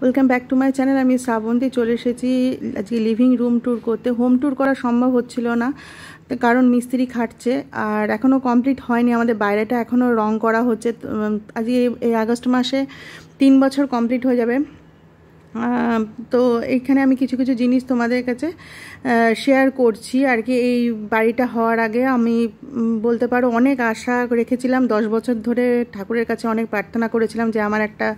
welcome back to my channel আমি শ্রাবন্তী চলে এসেছি আজকে লিভিং রুম ট্যুর করতে হোম ট্যুর করা সম্ভব হচ্ছিল না কারণ মিস্ত্রি খাটছে আর এখনও কমপ্লিট হয়নি আমাদের বাইরেটা এখনও রং করা হচ্ছে আজকে এই আগস্ট মাসে তিন বছর কমপ্লিট হয়ে যাবে তো এখানে আমি কিছু কিছু জিনিস তোমাদের কাছে শেয়ার করছি আর কি এই বাড়িটা হওয়ার আগে আমি বলতে পারো অনেক আশা রেখেছিলাম দশ বছর ধরে ঠাকুরের কাছে অনেক প্রার্থনা করেছিলাম যে আমার একটা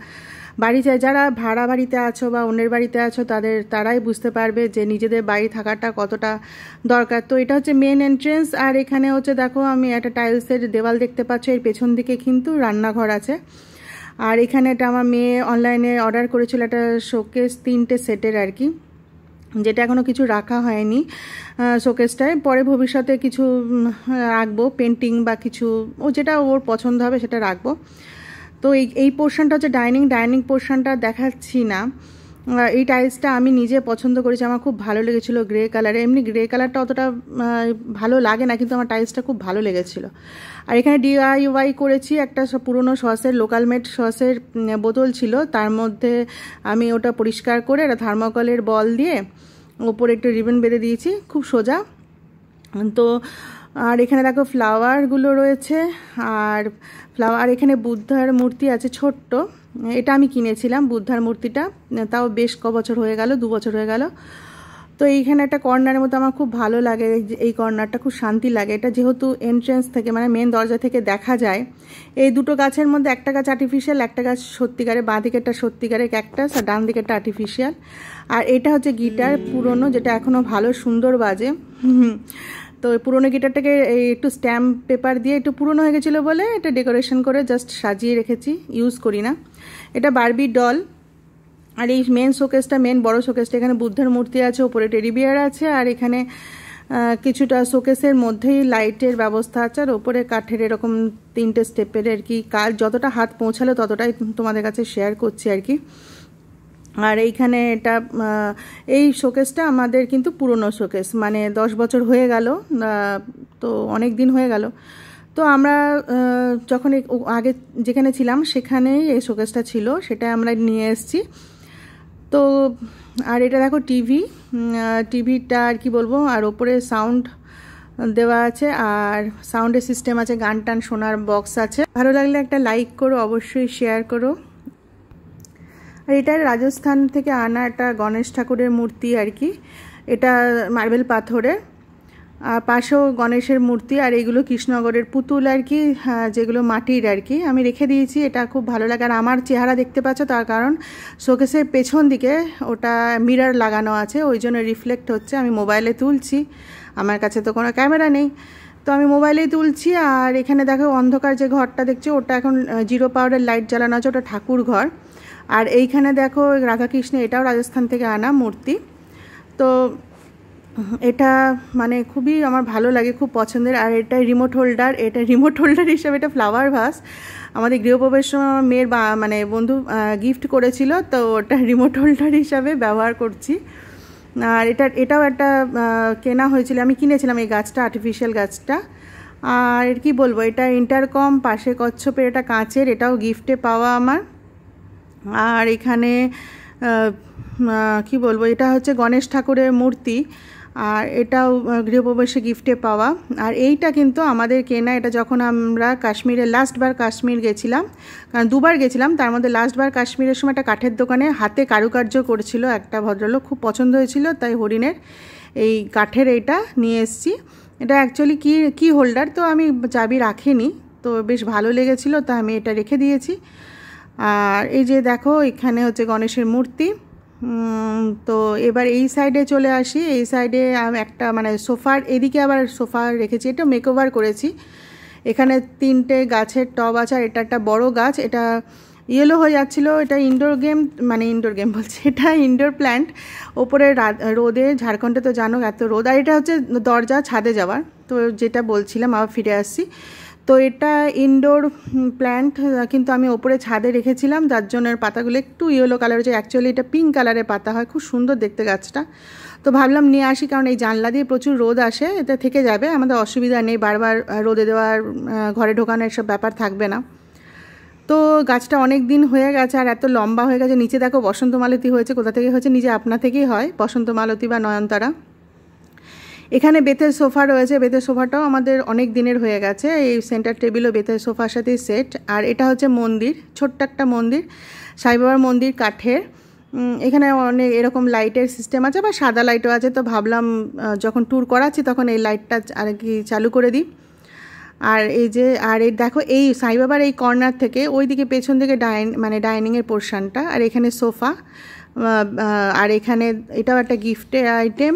বাড়িতে যারা ভাড়া বাড়িতে আছো বা অন্যের বাড়িতে আছো তাদের তারাই বুঝতে পারবে যে নিজেদের বাড়ি থাকাটা কতটা দরকার তো এটা হচ্ছে মেন এন্ট্রেন্স আর এখানে হচ্ছে দেখো আমি একটা টাইলসের দেওয়াল দেখতে পাচ্ছি এর পেছন দিকে কিন্তু রান্নাঘর আছে আর এখানে এটা আমার মেয়ে অনলাইনে অর্ডার করেছিল একটা শোকেস তিনটে সেটের আর কি যেটা এখনও কিছু রাখা হয়নি শোকেসটায় পরে ভবিষ্যতে কিছু রাখবো পেন্টিং বা কিছু ও যেটা ওর পছন্দ হবে সেটা রাখবো তো এই এই পোর্শনটা হচ্ছে ডাইনিং ডাইনিং পোর্শনটা দেখাচ্ছি না এই টাইলসটা আমি নিজে পছন্দ করেছি আমার খুব ভালো লেগেছিলো গ্রে কালারে এমনি গ্রে কালারটা অতটা ভালো লাগে না কিন্তু আমার টাইলসটা খুব ভালো লেগেছিলো আর এখানে ডিআইওয়াই করেছি একটা পুরনো সসের লোকাল মেড সসের বোতল ছিল তার মধ্যে আমি ওটা পরিষ্কার করে একটা থার্মোকলের বল দিয়ে ওপরে একটু রিবন বেঁধে দিয়েছি খুব সোজা তো আর এখানে দেখো ফ্লাওয়ারগুলো রয়েছে আর ফ্লাওয়ার এখানে বুদ্ধার মূর্তি আছে ছোট্ট এটা আমি কিনেছিলাম বুদ্ধার মূর্তিটা তাও বেশ ক বছর হয়ে গেল দু বছর হয়ে গেল তো এইখানে একটা কর্নারের মতো আমার খুব ভালো লাগে এই কর্নারটা খুব শান্তি লাগে এটা যেহেতু এন্ট্রেন্স থেকে মানে মেন দরজা থেকে দেখা যায় এই দুটো গাছের মধ্যে একটা গাছ আর্টিফিশিয়াল একটা গাছ সত্যিকারে বাঁ দিকেরটা সত্যিকারের ক্যাকটাস আর ডান দিকেরটা আর্টিফিশিয়াল আর এটা হচ্ছে গিটার পুরনো যেটা এখনও ভালো সুন্দর বাজে তো পুরনো গিটারটাকে একটু স্ট্যাম্প পেপার দিয়ে একটু পুরনো হয়ে গেছিলো বলে এটা ডেকোরেশন করে জাস্ট সাজিয়ে রেখেছি ইউজ করি না এটা বারবি ডল আর এই মেন শোকেসটা মেন বড় শোকেসটা এখানে বুদ্ধের মূর্তি আছে ওপরে টেরিবিয়ার আছে আর এখানে কিছুটা শোকেসের মধ্যেই লাইটের ব্যবস্থা আছে আর ওপরে কাঠের এরকম তিনটে স্টেপের আর কি কাজ যতটা হাত পৌঁছালো ততটাই তোমাদের কাছে শেয়ার করছি আর কি আর এইখানে এটা এই শোকেসটা আমাদের কিন্তু পুরনো শোকেস মানে দশ বছর হয়ে গেল তো অনেক দিন হয়ে গেল তো আমরা যখন আগে যেখানে ছিলাম সেখানেই এই শোকেসটা ছিল সেটা আমরা নিয়ে এসেছি তো আর এটা দেখো টিভি টিভিটা আর কি বলবো আর ওপরে সাউন্ড দেওয়া আছে আর সাউন্ডের সিস্টেম আছে গান টান শোনার বক্স আছে ভালো লাগলে একটা লাইক করো অবশ্যই শেয়ার করো আর এটা রাজস্থান থেকে আনা একটা গণেশ ঠাকুরের মূর্তি আর কি এটা মার্বেল পাথরে আর পাশেও গণেশের মূর্তি আর এগুলো কৃষ্ণনগরের পুতুল আর কি হ্যাঁ, যেগুলো মাটির আর কি আমি রেখে দিয়েছি এটা খুব ভালো লাগে আর আমার চেহারা দেখতে পাচ্ছ তার কারণ শোকেসের পেছন দিকে ওটা মিরার লাগানো আছে ওই জন্য রিফ্লেক্ট হচ্ছে আমি মোবাইলে তুলছি আমার কাছে তো কোনো ক্যামেরা নেই তো আমি মোবাইলেই তুলছি আর এখানে দেখো অন্ধকার যে ঘরটা দেখছি ওটা এখন জিরো পাওয়ারের লাইট জ্বালানো আছে ওটা ঠাকুর ঘর আর এইখানে দেখো রাধাকৃষ্ণ এটাও রাজস্থান থেকে আনা মূর্তি তো এটা মানে খুবই আমার ভালো লাগে খুব পছন্দের আর এটা রিমোট হোল্ডার এটা রিমোট হোল্ডার হিসাবে এটা ফ্লাওয়ার ভাস আমাদের গৃহপ্রবেশ আমার মেয়ের বা মানে বন্ধু গিফট করেছিল তো ওটা রিমোট হোল্ডার হিসাবে ব্যবহার করছি আর এটা এটাও একটা কেনা হয়েছিল আমি কিনেছিলাম এই গাছটা আর্টিফিশিয়াল গাছটা আর কি বলবো এটা ইন্টারকম পাশে কচ্ছপের এটা কাঁচের এটাও গিফটে পাওয়া আমার আর এখানে কি বলবো এটা হচ্ছে গণেশ ঠাকুরের মূর্তি আর এটাও গৃহপ্রবেশে গিফটে পাওয়া আর এইটা কিন্তু আমাদের কেনা এটা যখন আমরা কাশ্মীরে লাস্টবার কাশ্মীর গেছিলাম কারণ দুবার গেছিলাম তার মধ্যে লাস্টবার কাশ্মীরের সময় একটা কাঠের দোকানে হাতে কারুকার্য করেছিল একটা ভদ্রলোক খুব পছন্দ হয়েছিল তাই হরিণের এই কাঠের এইটা নিয়ে এসছি এটা অ্যাকচুয়ালি কি কি হোল্ডার তো আমি চাবি রাখিনি তো বেশ ভালো লেগেছিলো তা আমি এটা রেখে দিয়েছি আর এই যে দেখো এখানে হচ্ছে গণেশের মূর্তি তো এবার এই সাইডে চলে আসি এই সাইডে একটা মানে সোফার এদিকে আবার সোফা রেখেছি এটা মেকওভার করেছি এখানে তিনটে গাছের টব আছে আর এটা একটা বড় গাছ এটা ইয়েলো হয়ে যাচ্ছিলো এটা ইনডোর গেম মানে ইনডোর গেম বলছে এটা ইনডোর প্ল্যান্ট ওপরে রোদে ঝাড়খণ্ডে তো জানো এত রোদ আর এটা হচ্ছে দরজা ছাদে যাওয়ার তো যেটা বলছিলাম আবার ফিরে আসছি তো এটা ইনডোর প্ল্যান্ট কিন্তু আমি ওপরে ছাদে রেখেছিলাম যার জন্য এর পাতাগুলো একটু ইয়েলো কালার হয়েছে অ্যাকচুয়ালি এটা পিঙ্ক কালারের পাতা হয় খুব সুন্দর দেখতে গাছটা তো ভাবলাম নিয়ে আসি কারণ এই জানলা দিয়ে প্রচুর রোদ আসে এটা থেকে যাবে আমাদের অসুবিধা নেই বারবার রোদে দেওয়ার ঘরে ঢোকানো এসব ব্যাপার থাকবে না তো গাছটা অনেক দিন হয়ে গেছে আর এত লম্বা হয়ে গেছে নিচে দেখো বসন্ত মালতী হয়েছে কোথা থেকে হয়েছে নিজে আপনা থেকেই হয় বসন্ত মালতী বা নয়নতারা এখানে বেতের সোফা রয়েছে বেতের সোফাটাও আমাদের অনেক দিনের হয়ে গেছে এই সেন্টার টেবিলও বেতের সোফার সাথে সেট আর এটা হচ্ছে মন্দির ছোট্ট একটা মন্দির সাইবাবার মন্দির কাঠের এখানে অনেক এরকম লাইটের সিস্টেম আছে বা সাদা লাইটও আছে তো ভাবলাম যখন ট্যুর করাচ্ছি তখন এই লাইটটা আর কি চালু করে দিই আর এই যে আর এই দেখো এই সাইবাবার এই কর্নার থেকে ওই দিকে পেছন দিকে ডাইন মানে ডাইনিংয়ের পোর্শানটা আর এখানে সোফা আর এখানে এটাও একটা গিফটের আইটেম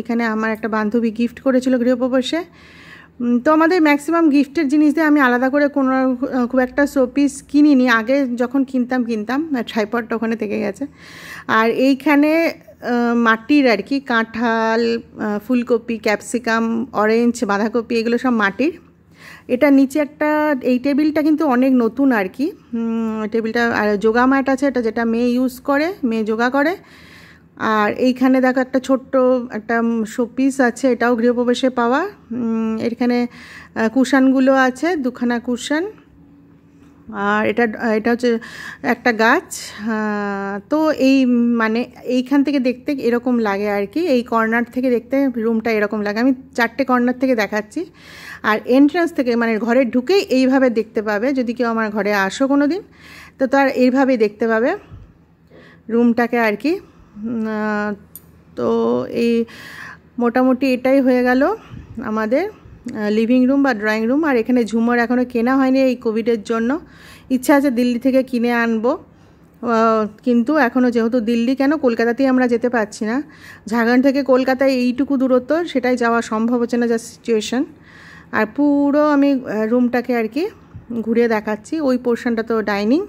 এখানে আমার একটা বান্ধবী গিফট করেছিল গৃহপ্রবেশে তো আমাদের ম্যাক্সিমাম গিফটের জিনিস দিয়ে আমি আলাদা করে কোনো খুব একটা শোপিস কিনিনি আগে যখন কিনতাম কিনতাম ট্রাইপডটা ওখানে থেকে গেছে আর এইখানে মাটির আর কি কাঁঠাল ফুলকপি ক্যাপসিকাম অরেঞ্জ বাঁধাকপি এগুলো সব মাটির এটা নিচে একটা এই টেবিলটা কিন্তু অনেক নতুন আর কি টেবিলটা আর যোগা ম্যাট আছে এটা যেটা মেয়ে ইউজ করে মেয়ে যোগা করে আর এইখানে দেখো একটা ছোট্ট একটা শোপিস আছে এটাও গৃহপ্রবেশে পাওয়া এখানে কুশানগুলো আছে দুখানা কুশান আর এটা এটা হচ্ছে একটা গাছ তো এই মানে এইখান থেকে দেখতে এরকম লাগে আর কি এই কর্নার থেকে দেখতে রুমটা এরকম লাগে আমি চারটে কর্নার থেকে দেখাচ্ছি আর এন্ট্রান্স থেকে মানে ঘরে ঢুকেই এইভাবে দেখতে পাবে যদি কেউ আমার ঘরে আসো কোনো দিন তো তার এইভাবেই দেখতে পাবে রুমটাকে আর কি তো এই মোটামুটি এটাই হয়ে গেল আমাদের লিভিং রুম বা ড্রয়িং রুম আর এখানে ঝুমর এখনও কেনা হয়নি এই কোভিডের জন্য ইচ্ছা আছে দিল্লি থেকে কিনে আনবো কিন্তু এখনও যেহেতু দিল্লি কেন কলকাতাতেই আমরা যেতে পারছি না ঝাড়গ্রাম থেকে কলকাতায় এইটুকু দূরত্ব সেটাই যাওয়া সম্ভব হচ্ছে না যা সিচুয়েশান আর পুরো আমি রুমটাকে আর কি ঘুরে দেখাচ্ছি ওই পোর্শনটা তো ডাইনিং